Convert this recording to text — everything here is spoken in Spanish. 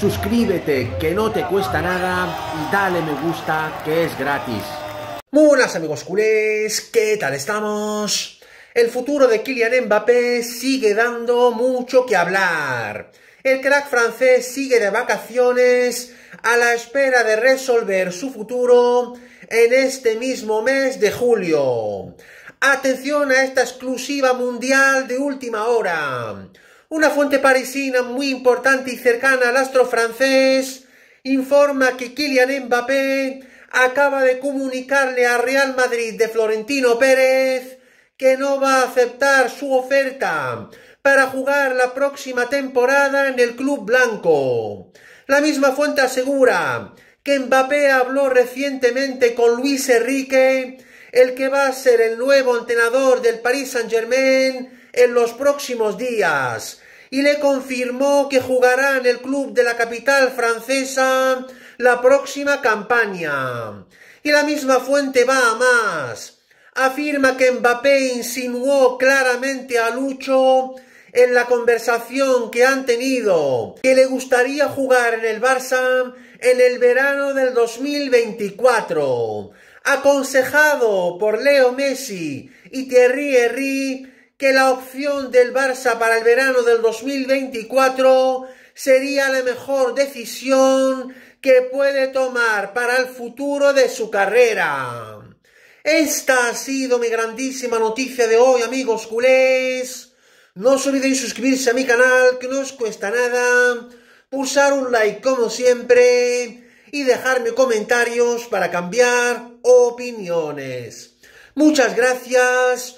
suscríbete que no te cuesta nada y dale me gusta que es gratis. Muy buenas amigos culés, ¿qué tal estamos? El futuro de Kylian Mbappé sigue dando mucho que hablar. El crack francés sigue de vacaciones a la espera de resolver su futuro en este mismo mes de julio. Atención a esta exclusiva mundial de última hora. Una fuente parisina muy importante y cercana al astro francés informa que Kylian Mbappé acaba de comunicarle a Real Madrid de Florentino Pérez que no va a aceptar su oferta para jugar la próxima temporada en el club blanco. La misma fuente asegura que Mbappé habló recientemente con Luis Enrique, el que va a ser el nuevo entrenador del Paris Saint-Germain en los próximos días y le confirmó que jugará en el club de la capital francesa la próxima campaña. Y la misma fuente va a más. Afirma que Mbappé insinuó claramente a Lucho en la conversación que han tenido que le gustaría jugar en el Barça en el verano del 2024. Aconsejado por Leo Messi y Thierry Henry, que la opción del Barça para el verano del 2024 sería la mejor decisión que puede tomar para el futuro de su carrera. Esta ha sido mi grandísima noticia de hoy, amigos culés. No os olvidéis suscribirse a mi canal, que no os cuesta nada. Pulsar un like como siempre y dejarme comentarios para cambiar opiniones. Muchas gracias.